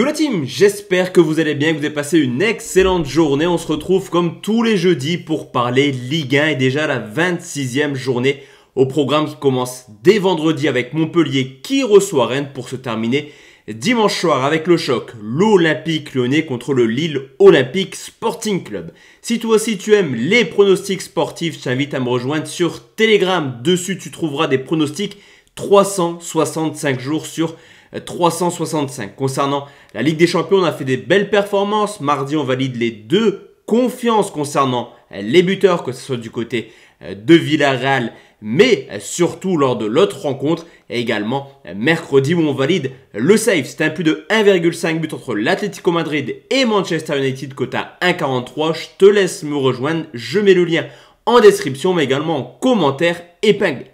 Yo la team, j'espère que vous allez bien, que vous avez passé une excellente journée. On se retrouve comme tous les jeudis pour parler Ligue 1 et déjà la 26e journée au programme qui commence dès vendredi avec Montpellier qui reçoit Rennes pour se terminer dimanche soir avec le choc l'Olympique lyonnais contre le Lille Olympique Sporting Club. Si toi aussi tu aimes les pronostics sportifs, je t'invite à me rejoindre sur Telegram. Dessus tu trouveras des pronostics 365 jours sur 365. Concernant la Ligue des Champions, on a fait des belles performances. Mardi, on valide les deux confiances concernant euh, les buteurs, que ce soit du côté euh, de Villarreal, mais euh, surtout lors de l'autre rencontre et également mercredi où on valide le save. C'est un plus de 1,5 but entre l'Atlético Madrid et Manchester United, quota 1,43. Je te laisse me rejoindre, je mets le lien en description mais également en commentaire épinglé.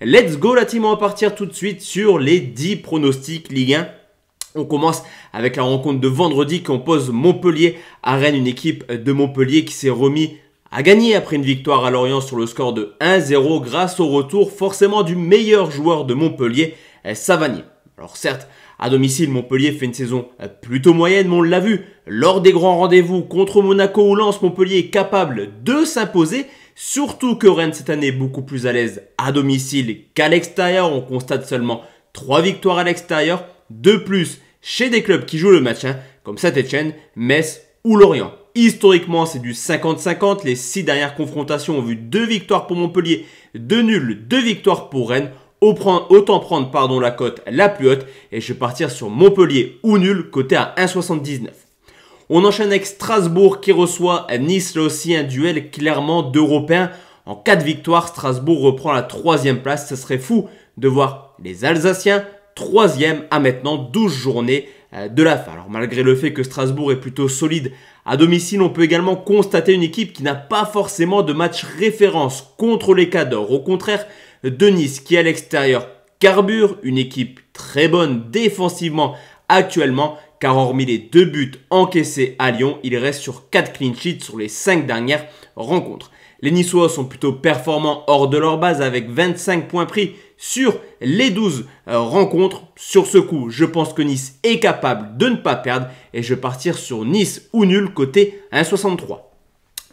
Let's go la team, on va partir tout de suite sur les 10 pronostics Ligue 1. On commence avec la rencontre de vendredi qui oppose Montpellier à Rennes, une équipe de Montpellier qui s'est remis à gagner après une victoire à Lorient sur le score de 1-0 grâce au retour forcément du meilleur joueur de Montpellier, euh, Savanier. Alors certes, à domicile, Montpellier fait une saison euh, plutôt moyenne, mais on l'a vu, lors des grands rendez-vous contre Monaco ou Lens, Montpellier est capable de s'imposer, Surtout que Rennes cette année est beaucoup plus à l'aise à domicile qu'à l'extérieur. On constate seulement 3 victoires à l'extérieur, de plus chez des clubs qui jouent le match, hein, comme Saint-Etienne, Metz ou Lorient. Historiquement, c'est du 50-50. Les 6 dernières confrontations ont vu 2 victoires pour Montpellier, 2 nuls, 2 victoires pour Rennes. Autant prendre pardon, la cote la plus haute et je vais partir sur Montpellier ou nul, côté à 1,79. On enchaîne avec Strasbourg qui reçoit Nice, là aussi un duel clairement d'Européens. En cas de victoire, Strasbourg reprend la troisième place. Ce serait fou de voir les Alsaciens troisième à maintenant 12 journées euh, de la fin. Alors malgré le fait que Strasbourg est plutôt solide à domicile, on peut également constater une équipe qui n'a pas forcément de match référence contre les Cadors. Au contraire, de Nice qui à l'extérieur carbure, une équipe très bonne défensivement actuellement car hormis les deux buts encaissés à Lyon, il reste sur 4 clean sheets sur les 5 dernières rencontres. Les Niçois sont plutôt performants hors de leur base avec 25 points pris sur les 12 euh, rencontres. Sur ce coup, je pense que Nice est capable de ne pas perdre et je vais partir sur Nice ou nul côté 1,63.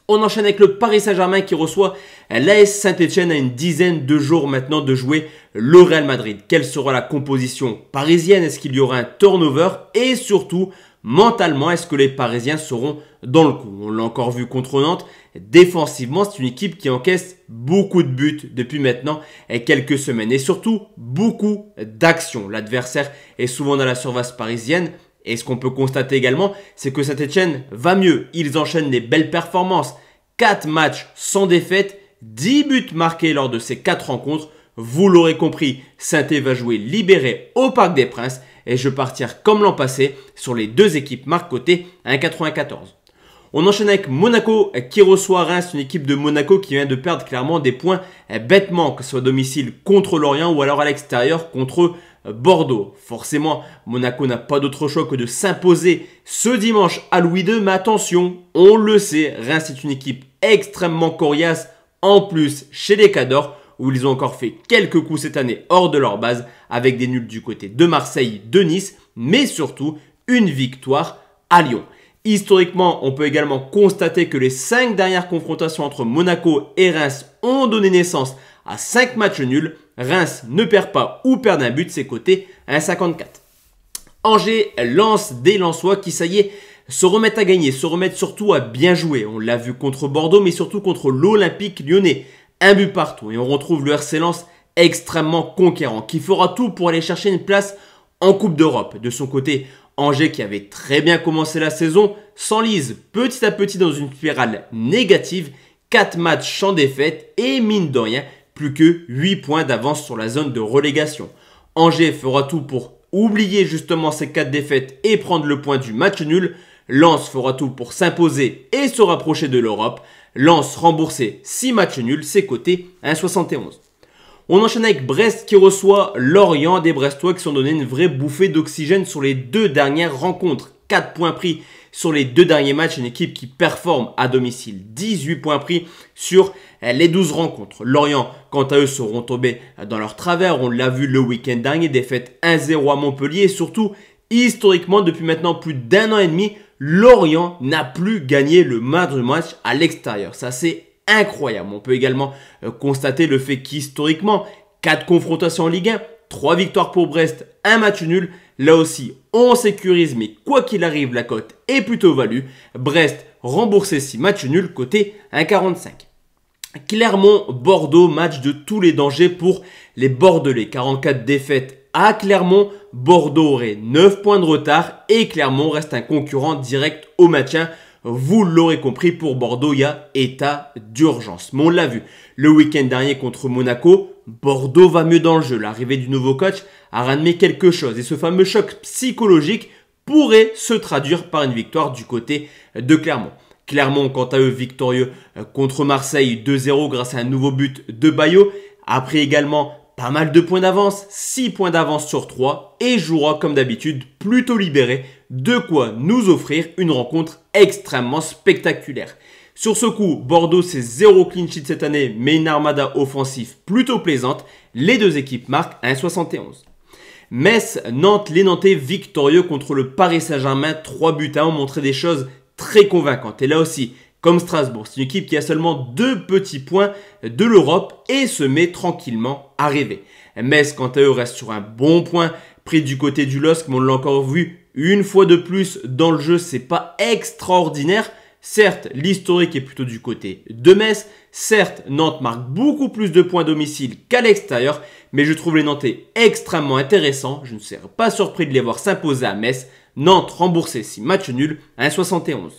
On enchaîne avec le Paris Saint-Germain qui reçoit l'AS Saint-Etienne à une dizaine de jours maintenant de jouer le Real Madrid. Quelle sera la composition parisienne Est-ce qu'il y aura un turnover Et surtout, mentalement, est-ce que les Parisiens seront dans le coup On l'a encore vu contre Nantes. Défensivement, c'est une équipe qui encaisse beaucoup de buts depuis maintenant quelques semaines. Et surtout, beaucoup d'actions. L'adversaire est souvent dans la surface parisienne. Et ce qu'on peut constater également, c'est que Saint-Etienne va mieux. Ils enchaînent des belles performances. 4 matchs sans défaite, 10 buts marqués lors de ces 4 rencontres. Vous l'aurez compris, Saint-Etienne va jouer libéré au Parc des Princes et je partir comme l'an passé sur les deux équipes marquées côté à 1,94. On enchaîne avec Monaco qui reçoit Reims, une équipe de Monaco qui vient de perdre clairement des points eh, bêtement, que ce soit domicile contre l'Orient ou alors à l'extérieur contre Bordeaux. Forcément, Monaco n'a pas d'autre choix que de s'imposer ce dimanche à Louis II, mais attention, on le sait, Reims est une équipe extrêmement coriace, en plus chez les Cadors, où ils ont encore fait quelques coups cette année hors de leur base, avec des nuls du côté de Marseille, de Nice, mais surtout une victoire à Lyon. Historiquement, on peut également constater que les 5 dernières confrontations entre Monaco et Reims ont donné naissance à 5 matchs nuls, Reims ne perd pas ou perd un but, ses côtés à 1,54. Angers lance des qui, ça y est, se remettent à gagner, se remettent surtout à bien jouer. On l'a vu contre Bordeaux, mais surtout contre l'Olympique lyonnais. Un but partout et on retrouve le RC Lens extrêmement conquérant, qui fera tout pour aller chercher une place en Coupe d'Europe. De son côté, Angers qui avait très bien commencé la saison s'enlise petit à petit dans une spirale négative, 4 matchs sans défaite et mine de rien, plus que 8 points d'avance sur la zone de relégation. Angers fera tout pour oublier justement ces 4 défaites et prendre le point du match nul. Lens fera tout pour s'imposer et se rapprocher de l'Europe. Lens remboursé 6 matchs nuls, c'est coté 1,71. On enchaîne avec Brest qui reçoit Lorient, des Brestois qui sont donnés une vraie bouffée d'oxygène sur les deux dernières rencontres. 4 points pris sur les deux derniers matchs, une équipe qui performe à domicile. 18 points pris sur les 12 rencontres. Lorient, quant à eux, seront tombés dans leur travers. On l'a vu le week-end dernier, défaite 1-0 à Montpellier. Et surtout, historiquement, depuis maintenant plus d'un an et demi, Lorient n'a plus gagné le match match à l'extérieur. Ça, c'est incroyable. On peut également euh, constater le fait qu'historiquement, 4 confrontations en Ligue 1, 3 victoires pour Brest, un match nul. Là aussi, on sécurise, mais quoi qu'il arrive, la cote est plutôt value. Brest remboursé 6 matchs nuls, côté 1,45. Clermont-Bordeaux, match de tous les dangers pour les Bordelais. 44 défaites à Clermont, Bordeaux aurait 9 points de retard et Clermont reste un concurrent direct au maintien. Vous l'aurez compris, pour Bordeaux, il y a état d'urgence. Mais on l'a vu le week-end dernier contre Monaco, Bordeaux va mieux dans le jeu. L'arrivée du nouveau coach a ramené quelque chose et ce fameux choc psychologique pourrait se traduire par une victoire du côté de Clermont. Clermont, quant à eux, victorieux euh, contre Marseille 2-0 grâce à un nouveau but de Bayo. pris également pas mal de points d'avance, 6 points d'avance sur 3 et jouera comme d'habitude plutôt libéré, de quoi nous offrir une rencontre extrêmement spectaculaire. Sur ce coup, Bordeaux, c'est zéro clean sheet cette année, mais une armada offensive plutôt plaisante. Les deux équipes marquent 1,71. Metz, Nantes, les Nantais victorieux contre le Paris Saint-Germain, 3 buts à 1, ont montré des choses très convaincantes. Et là aussi, comme Strasbourg, c'est une équipe qui a seulement deux petits points de l'Europe et se met tranquillement à rêver. Metz, quant à eux, reste sur un bon point, pris du côté du LOSC, mais on l'a encore vu une fois de plus dans le jeu, c'est pas extraordinaire, Certes, l'historique est plutôt du côté de Metz. Certes, Nantes marque beaucoup plus de points domicile qu'à l'extérieur, mais je trouve les Nantais extrêmement intéressants. Je ne serais pas surpris de les voir s'imposer à Metz. Nantes remboursée si match nul, 1,71.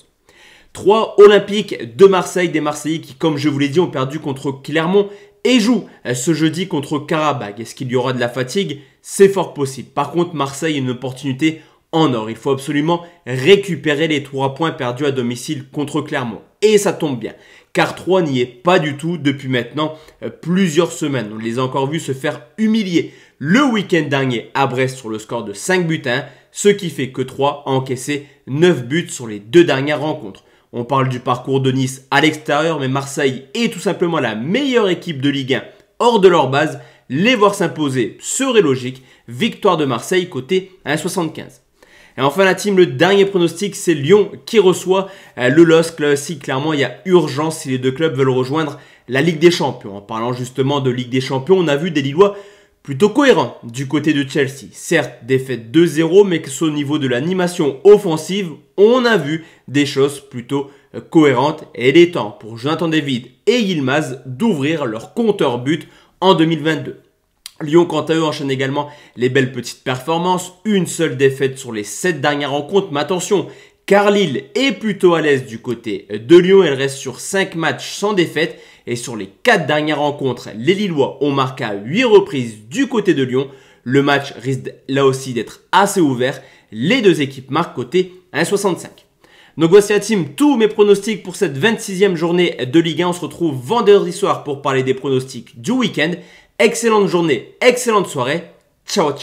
3 Olympiques de Marseille, des Marseillais qui, comme je vous l'ai dit, ont perdu contre Clermont et jouent ce jeudi contre Karabakh. Est-ce qu'il y aura de la fatigue C'est fort possible. Par contre, Marseille a une opportunité en or. Il faut absolument récupérer les 3 points perdus à domicile contre Clermont. Et ça tombe bien, car 3 n'y est pas du tout depuis maintenant euh, plusieurs semaines. On les a encore vus se faire humilier le week-end dernier à Brest sur le score de 5 buts à 1, ce qui fait que 3 a encaissé 9 buts sur les deux dernières rencontres. On parle du parcours de Nice à l'extérieur, mais Marseille est tout simplement la meilleure équipe de Ligue 1 hors de leur base. Les voir s'imposer serait logique. Victoire de Marseille côté 1,75. Et enfin la team, le dernier pronostic, c'est Lyon qui reçoit euh, le LOSC. Là aussi, clairement, il y a urgence si les deux clubs veulent rejoindre la Ligue des Champions. En parlant justement de Ligue des Champions, on a vu des Lillois plutôt cohérents du côté de Chelsea. Certes, défaite 2-0, mais que au niveau de l'animation offensive, on a vu des choses plutôt euh, cohérentes. Et il est temps pour Jonathan David et Yilmaz d'ouvrir leur compteur but en 2022. Lyon, quant à eux, enchaîne également les belles petites performances. Une seule défaite sur les 7 dernières rencontres. Mais attention, car Lille est plutôt à l'aise du côté de Lyon. Elle reste sur 5 matchs sans défaite. Et sur les 4 dernières rencontres, les Lillois ont marqué à 8 reprises du côté de Lyon. Le match risque là aussi d'être assez ouvert. Les deux équipes marquent côté 1,65. Donc voici la team, tous mes pronostics pour cette 26e journée de Ligue 1. On se retrouve vendredi soir pour parler des pronostics du week-end. Excellente journée, excellente soirée. Ciao, ciao.